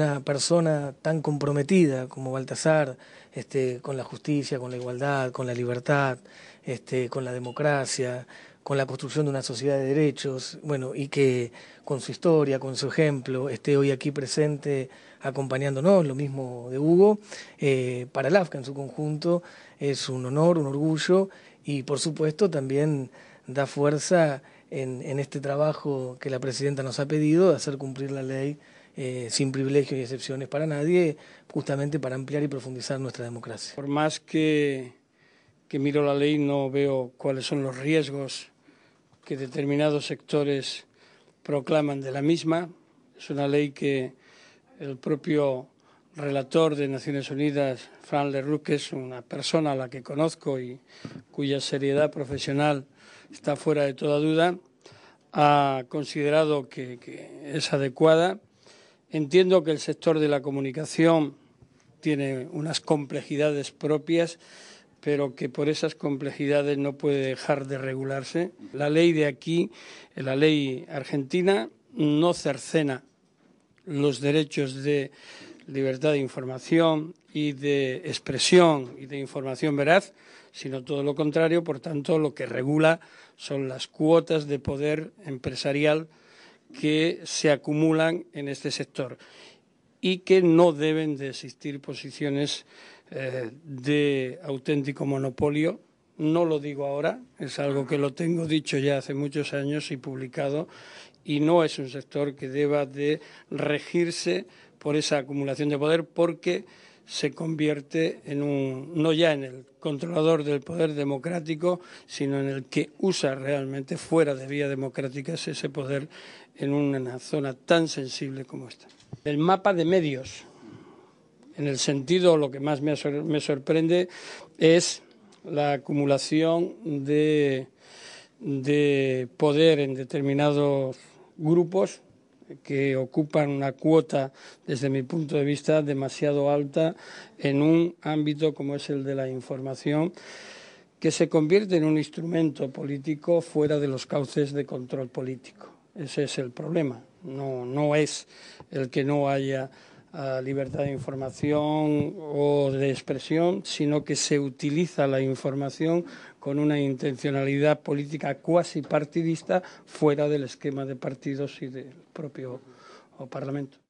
una persona tan comprometida como Baltasar, este, con la justicia, con la igualdad, con la libertad, este, con la democracia, con la construcción de una sociedad de derechos, bueno, y que con su historia, con su ejemplo, esté hoy aquí presente acompañándonos, lo mismo de Hugo, eh, para el AFCA en su conjunto, es un honor, un orgullo, y por supuesto también da fuerza en este trabajo que la Presidenta nos ha pedido de hacer cumplir la ley eh, sin privilegios y excepciones para nadie, justamente para ampliar y profundizar nuestra democracia. Por más que, que miro la ley, no veo cuáles son los riesgos que determinados sectores proclaman de la misma. Es una ley que el propio relator de Naciones Unidas, Fran Leroux, que es una persona a la que conozco y cuya seriedad profesional está fuera de toda duda, ha considerado que es adecuada Entiendo que el sector de la comunicación tiene unas complejidades propias, pero que por esas complejidades no puede dejar de regularse. La ley de aquí, la ley argentina, no cercena los derechos de libertad de información y de expresión y de información veraz, sino todo lo contrario. Por tanto, lo que regula son las cuotas de poder empresarial que se acumulan en este sector y que no deben de existir posiciones eh, de auténtico monopolio. No lo digo ahora, es algo que lo tengo dicho ya hace muchos años y publicado, y no es un sector que deba de regirse por esa acumulación de poder porque se convierte en un, no ya en el controlador del poder democrático, sino en el que usa realmente fuera de vía democrática ese poder en una zona tan sensible como esta. El mapa de medios, en el sentido, lo que más me, sorprende es la acumulación de, de poder en determinados grupos que ocupan una cuota, desde mi punto de vista, demasiado alta en un ámbito como es el de la información que se convierte en un instrumento político fuera de los cauces de control político. Ese es el problema. No, no es el que no haya a libertad de información o de expresión, sino que se utiliza la información con una intencionalidad política cuasi partidista fuera del esquema de partidos y del propio Parlamento.